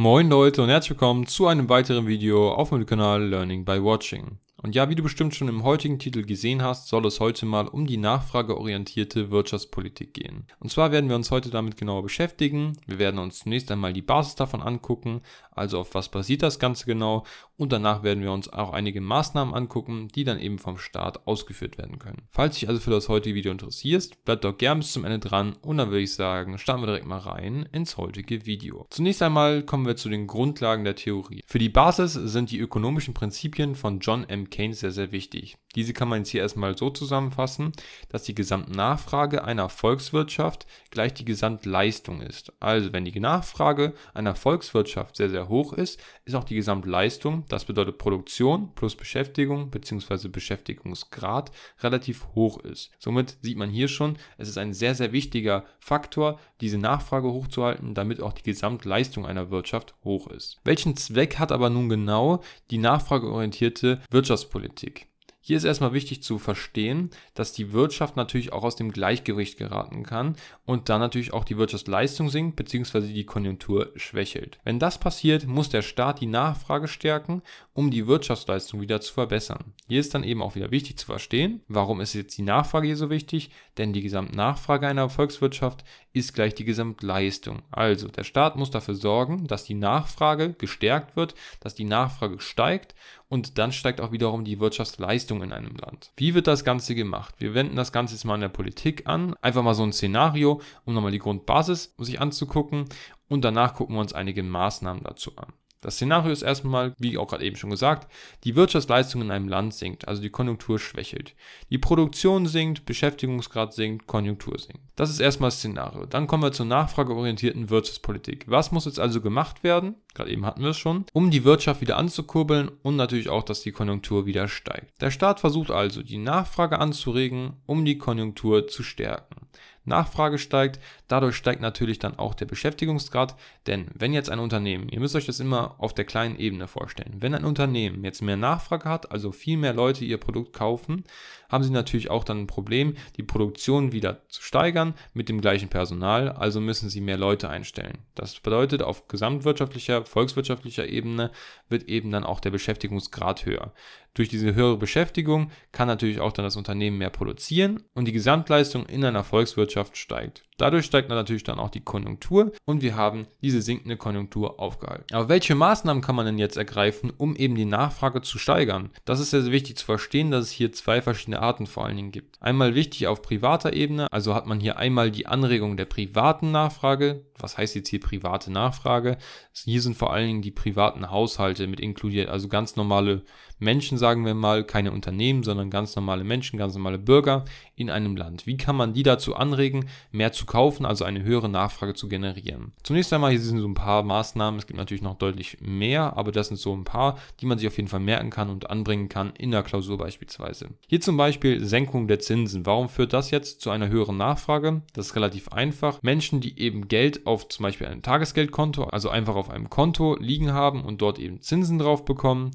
Moin Leute und herzlich willkommen zu einem weiteren Video auf meinem Kanal Learning by Watching. Und ja, wie du bestimmt schon im heutigen Titel gesehen hast, soll es heute mal um die nachfrageorientierte Wirtschaftspolitik gehen. Und zwar werden wir uns heute damit genauer beschäftigen. Wir werden uns zunächst einmal die Basis davon angucken, also auf was basiert das Ganze genau. Und danach werden wir uns auch einige Maßnahmen angucken, die dann eben vom Staat ausgeführt werden können. Falls dich also für das heutige Video interessierst, bleib doch gern bis zum Ende dran und dann würde ich sagen, starten wir direkt mal rein ins heutige Video. Zunächst einmal kommen wir zu den Grundlagen der Theorie. Für die Basis sind die ökonomischen Prinzipien von John M. Dividend sehr, sehr wichtig. Diese kann man jetzt hier erstmal so zusammenfassen, dass die Gesamtnachfrage einer Volkswirtschaft gleich die Gesamtleistung ist. Also wenn die Nachfrage einer Volkswirtschaft sehr, sehr hoch ist, ist auch die Gesamtleistung, das bedeutet Produktion plus Beschäftigung bzw. Beschäftigungsgrad, relativ hoch ist. Somit sieht man hier schon, es ist ein sehr, sehr wichtiger Faktor, diese Nachfrage hochzuhalten, damit auch die Gesamtleistung einer Wirtschaft hoch ist. Welchen Zweck hat aber nun genau die nachfrageorientierte Wirtschaft? Wirtschaftspolitik. Hier ist erstmal wichtig zu verstehen, dass die Wirtschaft natürlich auch aus dem Gleichgewicht geraten kann und dann natürlich auch die Wirtschaftsleistung sinkt bzw. die Konjunktur schwächelt. Wenn das passiert, muss der Staat die Nachfrage stärken, um die Wirtschaftsleistung wieder zu verbessern. Hier ist dann eben auch wieder wichtig zu verstehen, warum ist jetzt die Nachfrage hier so wichtig, denn die Gesamtnachfrage einer Volkswirtschaft ist gleich die Gesamtleistung. Also der Staat muss dafür sorgen, dass die Nachfrage gestärkt wird, dass die Nachfrage steigt und dann steigt auch wiederum die Wirtschaftsleistung in einem Land. Wie wird das Ganze gemacht? Wir wenden das Ganze jetzt mal in der Politik an, einfach mal so ein Szenario, um nochmal die Grundbasis um sich anzugucken und danach gucken wir uns einige Maßnahmen dazu an. Das Szenario ist erstmal, wie auch gerade eben schon gesagt, die Wirtschaftsleistung in einem Land sinkt, also die Konjunktur schwächelt. Die Produktion sinkt, Beschäftigungsgrad sinkt, Konjunktur sinkt. Das ist erstmal das Szenario. Dann kommen wir zur nachfrageorientierten Wirtschaftspolitik. Was muss jetzt also gemacht werden? gerade eben hatten wir es schon, um die Wirtschaft wieder anzukurbeln und natürlich auch, dass die Konjunktur wieder steigt. Der Staat versucht also, die Nachfrage anzuregen, um die Konjunktur zu stärken. Nachfrage steigt, dadurch steigt natürlich dann auch der Beschäftigungsgrad, denn wenn jetzt ein Unternehmen, ihr müsst euch das immer auf der kleinen Ebene vorstellen, wenn ein Unternehmen jetzt mehr Nachfrage hat, also viel mehr Leute ihr Produkt kaufen, haben sie natürlich auch dann ein Problem, die Produktion wieder zu steigern mit dem gleichen Personal, also müssen sie mehr Leute einstellen. Das bedeutet auf gesamtwirtschaftlicher volkswirtschaftlicher Ebene wird eben dann auch der Beschäftigungsgrad höher. Durch diese höhere Beschäftigung kann natürlich auch dann das Unternehmen mehr produzieren und die Gesamtleistung in einer Volkswirtschaft steigt. Dadurch steigt dann natürlich dann auch die Konjunktur und wir haben diese sinkende Konjunktur aufgehalten. Aber welche Maßnahmen kann man denn jetzt ergreifen, um eben die Nachfrage zu steigern? Das ist sehr, sehr wichtig zu verstehen, dass es hier zwei verschiedene Arten vor allen Dingen gibt. Einmal wichtig auf privater Ebene, also hat man hier einmal die Anregung der privaten Nachfrage. Was heißt jetzt hier private Nachfrage? Hier sind vor allen Dingen die privaten Haushalte mit inkludiert, also ganz normale Menschen Menschen, sagen wir mal, keine Unternehmen, sondern ganz normale Menschen, ganz normale Bürger in einem Land. Wie kann man die dazu anregen, mehr zu kaufen, also eine höhere Nachfrage zu generieren? Zunächst einmal, hier sind so ein paar Maßnahmen. Es gibt natürlich noch deutlich mehr, aber das sind so ein paar, die man sich auf jeden Fall merken kann und anbringen kann in der Klausur beispielsweise. Hier zum Beispiel Senkung der Zinsen. Warum führt das jetzt zu einer höheren Nachfrage? Das ist relativ einfach. Menschen, die eben Geld auf zum Beispiel einem Tagesgeldkonto, also einfach auf einem Konto liegen haben und dort eben Zinsen drauf bekommen,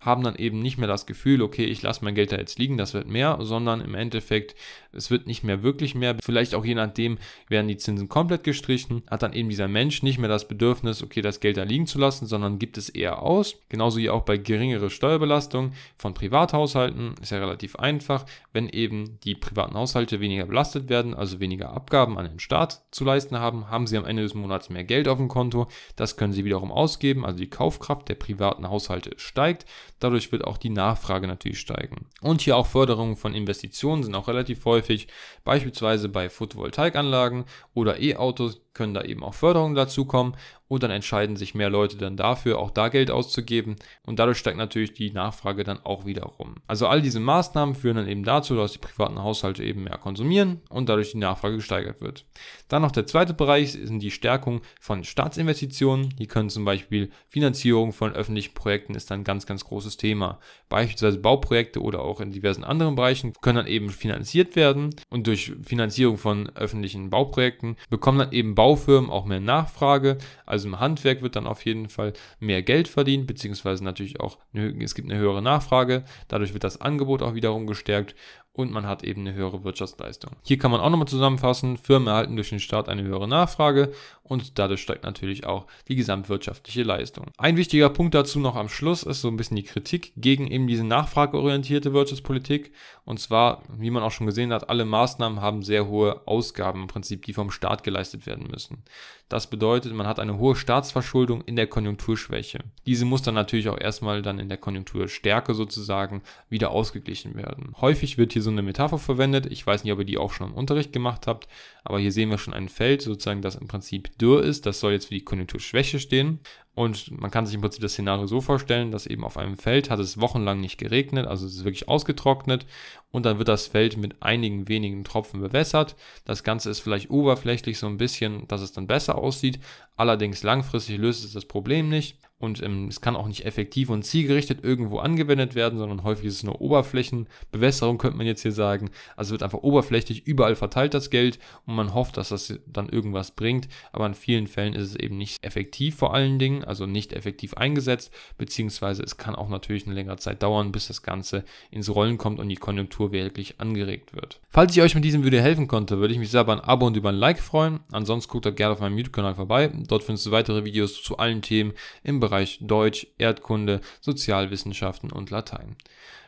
haben dann eben nicht mehr das Gefühl, okay, ich lasse mein Geld da jetzt liegen, das wird mehr, sondern im Endeffekt, es wird nicht mehr wirklich mehr. Vielleicht auch je nachdem werden die Zinsen komplett gestrichen, hat dann eben dieser Mensch nicht mehr das Bedürfnis, okay, das Geld da liegen zu lassen, sondern gibt es eher aus. Genauso wie auch bei geringerer Steuerbelastung von Privathaushalten, ist ja relativ einfach, wenn eben die privaten Haushalte weniger belastet werden, also weniger Abgaben an den Staat zu leisten haben, haben sie am Ende des Monats mehr Geld auf dem Konto. Das können sie wiederum ausgeben, also die Kaufkraft der privaten Haushalte steigt. Dadurch wird auch die Nachfrage natürlich steigen. Und hier auch Förderungen von Investitionen sind auch relativ häufig, beispielsweise bei Photovoltaikanlagen oder E-Autos können da eben auch Förderungen dazukommen und dann entscheiden sich mehr Leute dann dafür, auch da Geld auszugeben und dadurch steigt natürlich die Nachfrage dann auch wiederum. Also all diese Maßnahmen führen dann eben dazu, dass die privaten Haushalte eben mehr konsumieren und dadurch die Nachfrage gesteigert wird. Dann noch der zweite Bereich sind die Stärkung von Staatsinvestitionen. Hier können zum Beispiel Finanzierung von öffentlichen Projekten ist dann ganz, ganz großes großes Thema. Beispielsweise Bauprojekte oder auch in diversen anderen Bereichen können dann eben finanziert werden und durch Finanzierung von öffentlichen Bauprojekten bekommen dann eben Baufirmen auch mehr Nachfrage. Also im Handwerk wird dann auf jeden Fall mehr Geld verdient, beziehungsweise natürlich auch, eine, es gibt eine höhere Nachfrage, dadurch wird das Angebot auch wiederum gestärkt und man hat eben eine höhere Wirtschaftsleistung. Hier kann man auch nochmal zusammenfassen, Firmen erhalten durch den Staat eine höhere Nachfrage und dadurch steigt natürlich auch die gesamtwirtschaftliche Leistung. Ein wichtiger Punkt dazu noch am Schluss ist so ein bisschen die Kritik Kritik gegen eben diese nachfrageorientierte Wirtschaftspolitik. Und zwar, wie man auch schon gesehen hat, alle Maßnahmen haben sehr hohe Ausgaben im Prinzip, die vom Staat geleistet werden müssen. Das bedeutet, man hat eine hohe Staatsverschuldung in der Konjunkturschwäche. Diese muss dann natürlich auch erstmal dann in der Konjunkturstärke sozusagen wieder ausgeglichen werden. Häufig wird hier so eine Metapher verwendet. Ich weiß nicht, ob ihr die auch schon im Unterricht gemacht habt, aber hier sehen wir schon ein Feld sozusagen, das im Prinzip dürr ist. Das soll jetzt für die Konjunkturschwäche stehen. Und man kann sich im Prinzip das Szenario so vorstellen, dass eben auf einem Feld hat es wochenlang nicht geregnet, also es ist wirklich ausgetrocknet und dann wird das Feld mit einigen wenigen Tropfen bewässert. Das Ganze ist vielleicht oberflächlich so ein bisschen, dass es dann besser aussieht. Allerdings langfristig löst es das Problem nicht und ähm, es kann auch nicht effektiv und zielgerichtet irgendwo angewendet werden, sondern häufig ist es nur Oberflächenbewässerung, könnte man jetzt hier sagen. Also wird einfach oberflächlich überall verteilt das Geld und man hofft, dass das dann irgendwas bringt, aber in vielen Fällen ist es eben nicht effektiv vor allen Dingen, also nicht effektiv eingesetzt, beziehungsweise es kann auch natürlich eine längere Zeit dauern, bis das Ganze ins Rollen kommt und die Konjunktur wirklich angeregt wird. Falls ich euch mit diesem Video helfen konnte, würde ich mich sehr über ein Abo und über ein Like freuen. Ansonsten guckt doch gerne auf meinem YouTube-Kanal vorbei. Dort findest du weitere Videos zu allen Themen im Bereich Bereich Deutsch, Erdkunde, Sozialwissenschaften und Latein.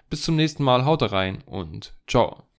Bis zum nächsten Mal, haut rein und ciao.